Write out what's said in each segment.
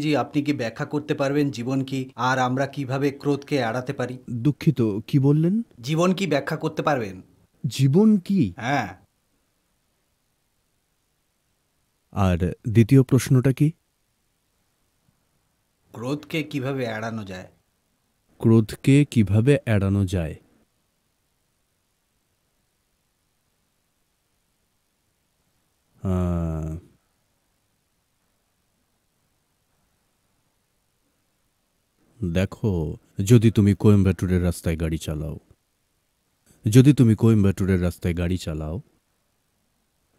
জি আপনি কি ব্যাখ্যা করতে পারবেন জীবন কি আর আমরা কিভাবে ক্রোধকে এড়াতে পারি দুঃখিত কি বললেন জীবন কি ব্যাখ্যা করতে পারবেন জীবন কি হ্যাঁ আর দ্বিতীয় প্রশ্নটা কি ক্রোধকে কিভাবে এড়ানো যায় ক্রোধকে কিভাবে এড়ানো যায় আহ দেখো যদি তুমি কোয়েম্বাটুরের রাস্তায় গাড়ি চালাও যদি তুমি কোয়েম্বাটুরের রাস্তায় গাড়ি চালাও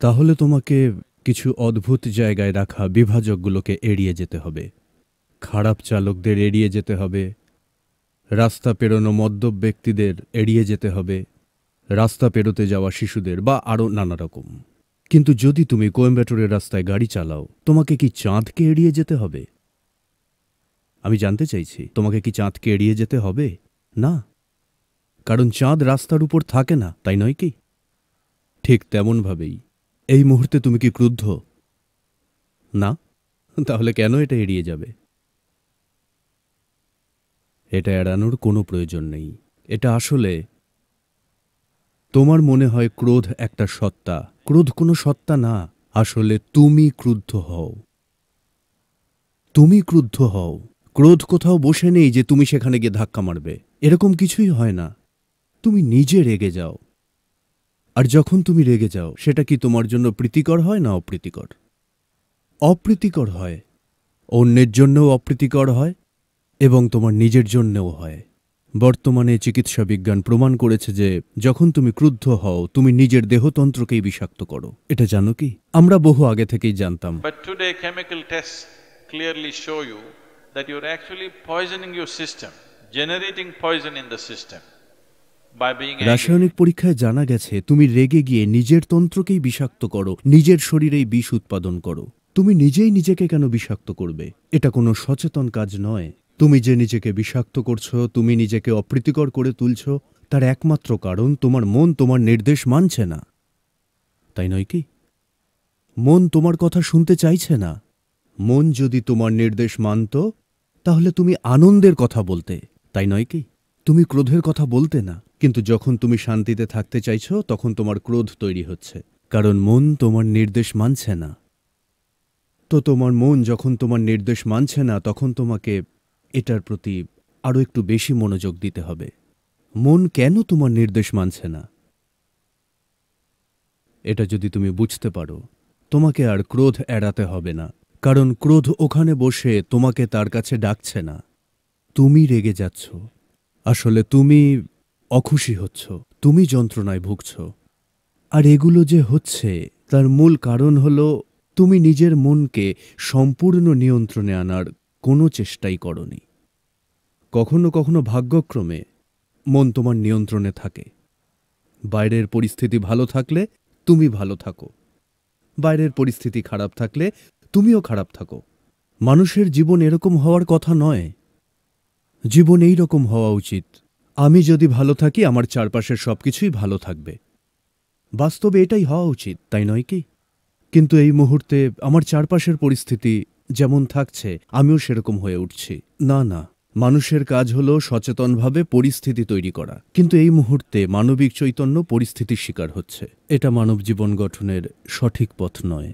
তাহলে তোমাকে কিছু অদ্ভুত জায়গায় রাখা বিভাজকগুলোকে এড়িয়ে যেতে হবে খারাপ চালকদের এড়িয়ে যেতে হবে রাস্তা পেরোনো মদ্যপ ব্যক্তিদের এড়িয়ে যেতে হবে রাস্তা পেরোতে যাওয়া শিশুদের বা আরও নানা রকম কিন্তু যদি তুমি কোয়েম্বাটোরের রাস্তায় গাড়ি চালাও তোমাকে কি চাঁদকে এড়িয়ে যেতে হবে আমি জানতে চাইছি তোমাকে কি চাঁদকে এড়িয়ে যেতে হবে না কারণ চাঁদ রাস্তার উপর থাকে না তাই নয় কি ঠিক তেমনভাবেই এই মুহূর্তে তুমি কি ক্রুদ্ধ না তাহলে কেন এটা এড়িয়ে যাবে এটা এড়ানোর কোনো প্রয়োজন নেই এটা আসলে তোমার মনে হয় ক্রোধ একটা সত্তা ক্রোধ কোনো সত্তা না আসলে তুমি ক্রুদ্ধ হও তুমি ক্রুদ্ধ হও ক্রোধ কোথাও বসে নেই যে তুমি সেখানে গিয়ে ধাক্কা মারবে এরকম কিছুই হয় না তুমি নিজে রেগে যাও আর যখন তুমি রেগে যাও সেটা কি তোমার জন্য প্রীতিকর হয় না অপ্রীতিকর অপ্রীতিকর হয় অন্যের জন্যও অপ্রীতিকর হয় এবং তোমার নিজের জন্যও হয় বর্তমানে চিকিৎসা বিজ্ঞান প্রমাণ করেছে যে যখন তুমি ক্রুদ্ধ হও তুমি নিজের দেহতন্ত্রকেই বিষাক্ত করো এটা জানো কি আমরা বহু আগে থেকেই জানতাম that you're actually poisoning your system, generating poison in the system. রাসায়নিক পরীক্ষায় জানা গেছে তুমি রেগে গিয়ে নিজের তন্ত্রকেই বিষাক্ত করো নিজের শরীরেই বিষ উৎপাদন করো তুমি নিজেই নিজেকে কেন বিষাক্ত করবে এটা কোনো সচেতন কাজ নয় তুমি যে নিজেকে বিষাক্ত করছো তুমি নিজেকে অপ্রীতিকর করে তুলছ তার একমাত্র কারণ তোমার মন তোমার নির্দেশ মানছে না তাই নয় কি মন তোমার কথা শুনতে চাইছে না মন যদি তোমার নির্দেশ মানত তাহলে তুমি আনন্দের কথা বলতে তাই নয় কি তুমি ক্রোধের কথা বলতে না কিন্তু যখন তুমি শান্তিতে থাকতে চাইছ তখন তোমার ক্রোধ তৈরি হচ্ছে কারণ মন তোমার নির্দেশ মানছে না তো তোমার মন যখন তোমার নির্দেশ মানছে না তখন তোমাকে এটার প্রতি আরও একটু বেশি মনোযোগ দিতে হবে মন কেন তোমার নির্দেশ মানছে না এটা যদি তুমি বুঝতে পারো তোমাকে আর ক্রোধ এড়াতে হবে না কারণ ক্রোধ ওখানে বসে তোমাকে তার কাছে ডাকছে না তুমি রেগে যাচ্ছ আসলে তুমি অখুশি হচ্ছ তুমি যন্ত্রণায় ভুগছ আর এগুলো যে হচ্ছে তার মূল কারণ হল তুমি নিজের মনকে সম্পূর্ণ নিয়ন্ত্রণে আনার কোনো চেষ্টাই করনি কখনো কখনো ভাগ্যক্রমে মন তোমার নিয়ন্ত্রণে থাকে বাইরের পরিস্থিতি ভালো থাকলে তুমি ভালো থাকো বাইরের পরিস্থিতি খারাপ থাকলে তুমিও খারাপ থাকো মানুষের জীবন এরকম হওয়ার কথা নয় জীবন এই রকম হওয়া উচিত আমি যদি ভালো থাকি আমার চারপাশের সব কিছুই ভালো থাকবে বাস্তবে এটাই হওয়া উচিত তাই নয় কি কিন্তু এই মুহূর্তে আমার চারপাশের পরিস্থিতি যেমন থাকছে আমিও সেরকম হয়ে উঠছি না না মানুষের কাজ হল সচেতনভাবে পরিস্থিতি তৈরি করা কিন্তু এই মুহূর্তে মানবিক চৈতন্য পরিস্থিতির শিকার হচ্ছে এটা মানব জীবন গঠনের সঠিক পথ নয়